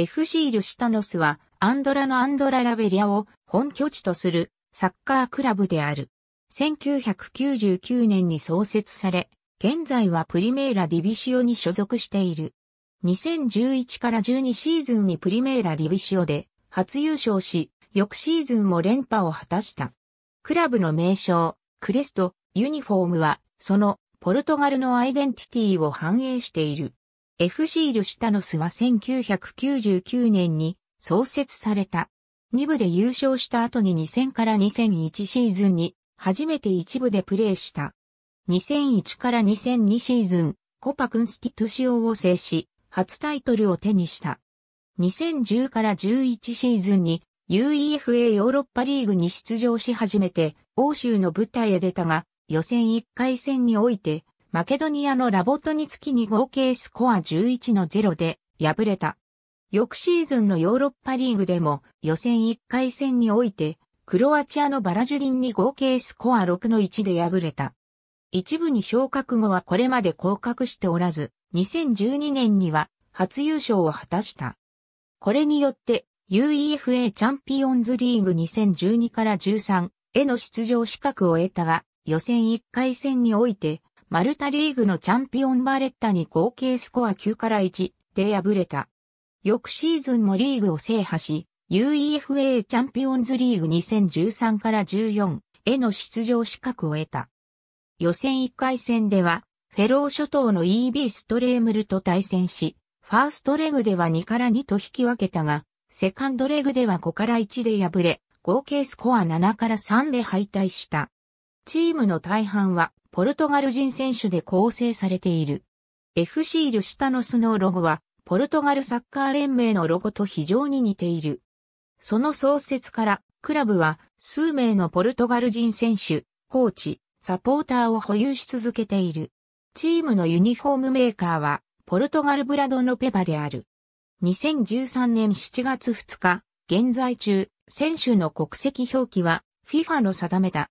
FC ルシタノスはアンドラのアンドララベリアを本拠地とするサッカークラブである。1999年に創設され、現在はプリメーラディビシオに所属している。2011から12シーズンにプリメーラディビシオで初優勝し、翌シーズンも連覇を果たした。クラブの名称、クレスト、ユニフォームは、そのポルトガルのアイデンティティを反映している。FC ルシュタノスは1999年に創設された。2部で優勝した後に2000から2001シーズンに初めて1部でプレーした。2001から2002シーズン、コパクンスティトゥシオを制し、初タイトルを手にした。2010から11シーズンに UEFA ヨーロッパリーグに出場し始めて、欧州の舞台へ出たが、予選1回戦において、マケドニアのラボットにつきに合計スコア11の0で敗れた。翌シーズンのヨーロッパリーグでも予選1回戦において、クロアチアのバラジュリンに合計スコア6の1で敗れた。一部に昇格後はこれまで降格しておらず、2012年には初優勝を果たした。これによって UEFA チャンピオンズリーグ2012から13への出場資格を得たが、予選1回戦においてマルタリーグのチャンピオンバレッタに合計スコア9から1で敗れた。翌シーズンもリーグを制覇し、UEFA チャンピオンズリーグ2013から14への出場資格を得た。予選1回戦では、フェロー諸島の EB ストレームルと対戦し、ファーストレグでは2から2と引き分けたが、セカンドレグでは5から1で敗れ、合計スコア7から3で敗退した。チームの大半はポルトガル人選手で構成されている。FC ルシタノスのロゴは、ポルトガルサッカー連盟のロゴと非常に似ている。その創設から、クラブは数名のポルトガル人選手、コーチ、サポーターを保有し続けている。チームのユニフォームメーカーは、ポルトガルブラドのペバである。2013年7月2日、現在中、選手の国籍表記は、FIFA の定めた